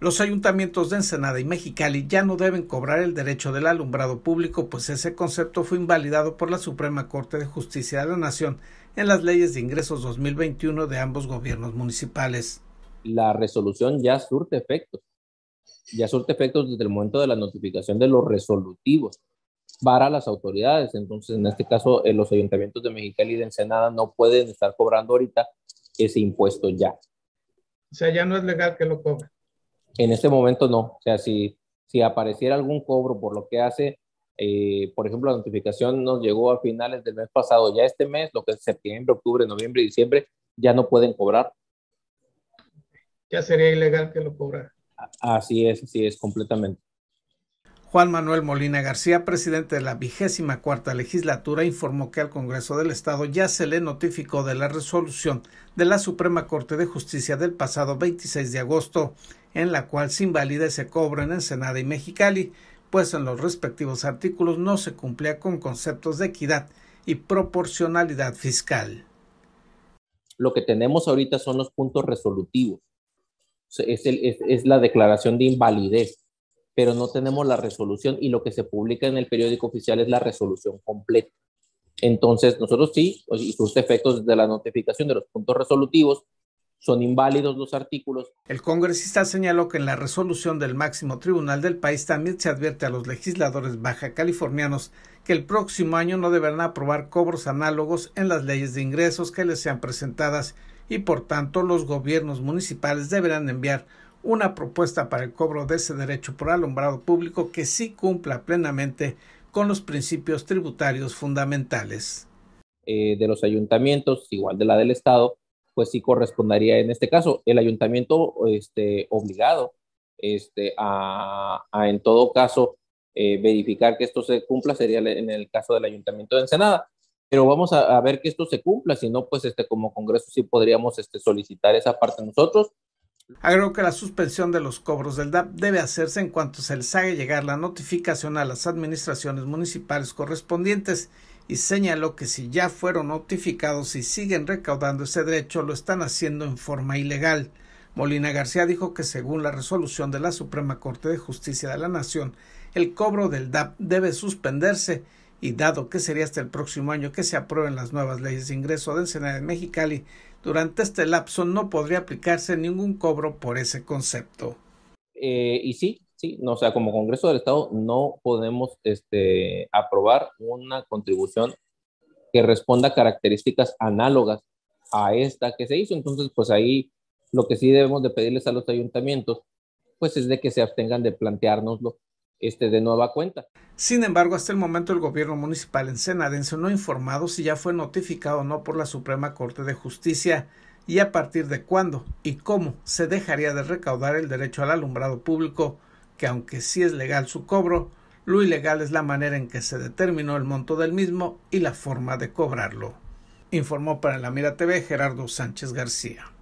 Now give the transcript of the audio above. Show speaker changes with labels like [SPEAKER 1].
[SPEAKER 1] Los ayuntamientos de Ensenada y Mexicali ya no deben cobrar el derecho del alumbrado público, pues ese concepto fue invalidado por la Suprema Corte de Justicia de la Nación en las leyes de ingresos 2021 de ambos gobiernos municipales.
[SPEAKER 2] La resolución ya surte efectos, ya surte efectos desde el momento de la notificación de los resolutivos para las autoridades. Entonces, en este caso, eh, los ayuntamientos de Mexicali y de Ensenada no pueden estar cobrando ahorita ese impuesto ya.
[SPEAKER 1] O sea, ya no es legal que lo cobren.
[SPEAKER 2] En este momento no. O sea, si, si apareciera algún cobro por lo que hace, eh, por ejemplo, la notificación nos llegó a finales del mes pasado, ya este mes, lo que es septiembre, octubre, noviembre y diciembre, ya no pueden cobrar.
[SPEAKER 1] Ya sería ilegal que lo cobrara.
[SPEAKER 2] Así es, así es, completamente.
[SPEAKER 1] Juan Manuel Molina García, presidente de la vigésima cuarta legislatura, informó que al Congreso del Estado ya se le notificó de la resolución de la Suprema Corte de Justicia del pasado 26 de agosto, en la cual sin validez se cobran en Ensenada y Mexicali, pues en los respectivos artículos no se cumplía con conceptos de equidad y proporcionalidad fiscal.
[SPEAKER 2] Lo que tenemos ahorita son los puntos resolutivos. Es, la declaración de invalidez, pero no tenemos la resolución y lo que se publica en el periódico oficial es la resolución completa. Entonces, nosotros sí, pues, y sus efectos de la notificación
[SPEAKER 1] de los puntos resolutivos, son inválidos los artículos. El congresista señaló que en la resolución del máximo tribunal del país también se advierte a los legisladores baja californianos que el próximo año no deberán aprobar cobros análogos en las leyes de ingresos que les sean presentadas y por tanto los gobiernos municipales deberán enviar una propuesta para el cobro de ese derecho por alumbrado público que sí cumpla plenamente con los principios tributarios fundamentales.
[SPEAKER 2] Eh, de los ayuntamientos, igual de la del Estado, pues sí correspondería en este caso el ayuntamiento este, obligado este, a, a en todo caso eh, verificar que esto se cumpla sería en el caso del ayuntamiento de Ensenada. Pero vamos a, a ver que esto se cumpla, si no, pues este, como Congreso sí podríamos este, solicitar esa parte nosotros
[SPEAKER 1] Agregó que la suspensión de los cobros del DAP debe hacerse en cuanto se les haga llegar la notificación a las administraciones municipales correspondientes y señaló que si ya fueron notificados y siguen recaudando ese derecho, lo están haciendo en forma ilegal. Molina García dijo que según la resolución de la Suprema Corte de Justicia de la Nación, el cobro del DAP debe suspenderse y dado que sería hasta el próximo año que se aprueben las nuevas leyes de ingreso del Senado de Mexicali, durante este lapso no podría aplicarse ningún cobro por ese concepto.
[SPEAKER 2] Eh, y sí, sí, no, o sea, como Congreso del Estado no podemos este, aprobar una contribución que responda a características análogas a esta que se hizo. Entonces, pues ahí lo que sí debemos de pedirles a los ayuntamientos,
[SPEAKER 1] pues es de que se abstengan de planteárnoslo este, de nueva cuenta. Sin embargo, hasta el momento el gobierno municipal Senadense no ha informado si ya fue notificado o no por la Suprema Corte de Justicia y a partir de cuándo y cómo se dejaría de recaudar el derecho al alumbrado público, que aunque sí es legal su cobro, lo ilegal es la manera en que se determinó el monto del mismo y la forma de cobrarlo. Informó para la Mira TV Gerardo Sánchez García.